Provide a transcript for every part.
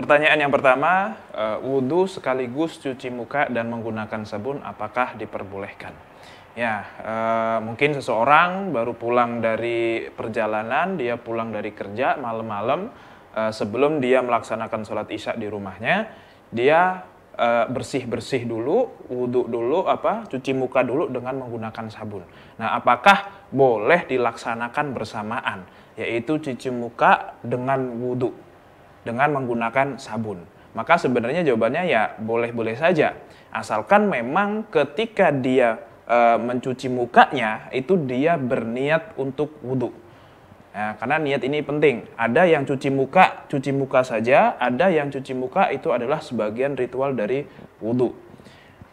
Pertanyaan yang pertama, eh, wudhu sekaligus cuci muka dan menggunakan sabun apakah diperbolehkan? Ya, eh, mungkin seseorang baru pulang dari perjalanan, dia pulang dari kerja malam-malam, eh, sebelum dia melaksanakan sholat isya di rumahnya, dia bersih-bersih dulu, wudhu dulu, apa cuci muka dulu dengan menggunakan sabun. Nah, apakah boleh dilaksanakan bersamaan, yaitu cuci muka dengan wudhu? dengan menggunakan sabun. Maka sebenarnya jawabannya ya boleh-boleh saja, asalkan memang ketika dia e, mencuci mukanya itu dia berniat untuk wudhu. Ya, karena niat ini penting. Ada yang cuci muka, cuci muka saja. Ada yang cuci muka itu adalah sebagian ritual dari wudhu.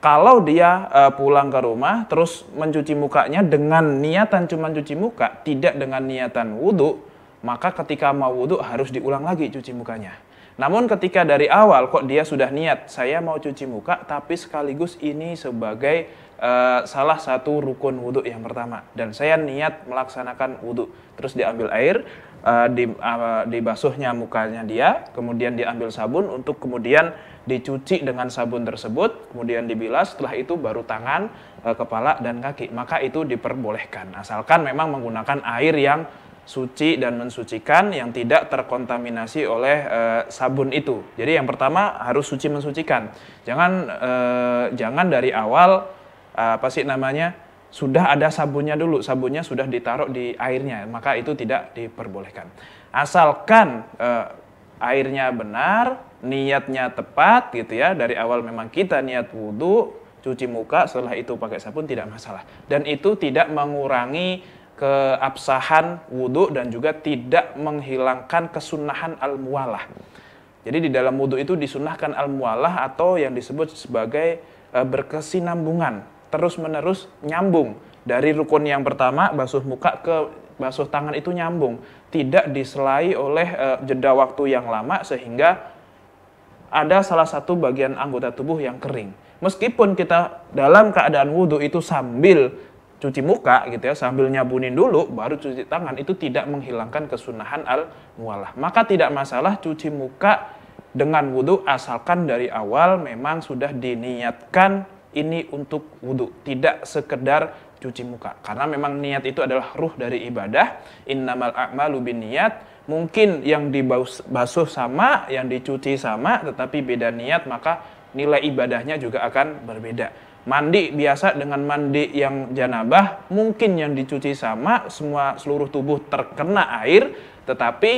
Kalau dia e, pulang ke rumah terus mencuci mukanya dengan niatan cuma cuci muka, tidak dengan niatan wudhu, maka ketika mau wudhu harus diulang lagi cuci mukanya. Namun ketika dari awal kok dia sudah niat saya mau cuci muka tapi sekaligus ini sebagai uh, salah satu rukun wudhu yang pertama dan saya niat melaksanakan wudhu terus diambil air uh, di, uh, dibasuhnya mukanya dia kemudian diambil sabun untuk kemudian dicuci dengan sabun tersebut kemudian dibilas setelah itu baru tangan kepala dan kaki maka itu diperbolehkan asalkan memang menggunakan air yang suci dan mensucikan yang tidak terkontaminasi oleh e, sabun itu. Jadi yang pertama harus suci mensucikan. Jangan e, jangan dari awal eh, apa sih namanya sudah ada sabunnya dulu, sabunnya sudah ditaruh di airnya, maka itu tidak diperbolehkan. Asalkan e, airnya benar, niatnya tepat gitu ya. Dari awal memang kita niat wudhu, cuci muka, setelah itu pakai sabun tidak masalah. Dan itu tidak mengurangi keabsahan wudhu dan juga tidak menghilangkan kesunahan al-mualah. Jadi di dalam wudhu itu disunahkan al-mualah atau yang disebut sebagai eh, berkesinambungan, terus-menerus nyambung. Dari rukun yang pertama, basuh muka ke basuh tangan itu nyambung. Tidak diselai oleh eh, jeda waktu yang lama sehingga ada salah satu bagian anggota tubuh yang kering. Meskipun kita dalam keadaan wudhu itu sambil cuci muka gitu ya sambil nyabunin dulu baru cuci tangan itu tidak menghilangkan kesunahan al mualah maka tidak masalah cuci muka dengan wudhu asalkan dari awal memang sudah diniatkan ini untuk wudhu tidak sekedar cuci muka karena memang niat itu adalah ruh dari ibadah innamal a'malu niat mungkin yang dibasuh sama yang dicuci sama tetapi beda niat maka nilai ibadahnya juga akan berbeda mandi biasa dengan mandi yang janabah mungkin yang dicuci sama semua seluruh tubuh terkena air tetapi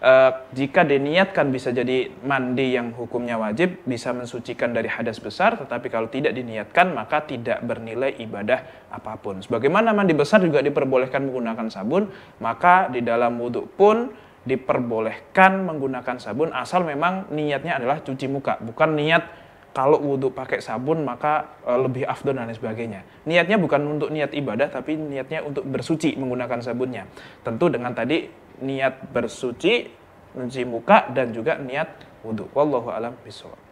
eh, jika diniatkan bisa jadi mandi yang hukumnya wajib bisa mensucikan dari hadas besar tetapi kalau tidak diniatkan maka tidak bernilai ibadah apapun sebagaimana mandi besar juga diperbolehkan menggunakan sabun maka di dalam wudhu pun diperbolehkan menggunakan sabun asal memang niatnya adalah cuci muka bukan niat kalau wudhu pakai sabun maka e, lebih afdol dan lain sebagainya. Niatnya bukan untuk niat ibadah tapi niatnya untuk bersuci menggunakan sabunnya. Tentu dengan tadi niat bersuci mencuci muka dan juga niat wudhu. Wallahu alam bishawab.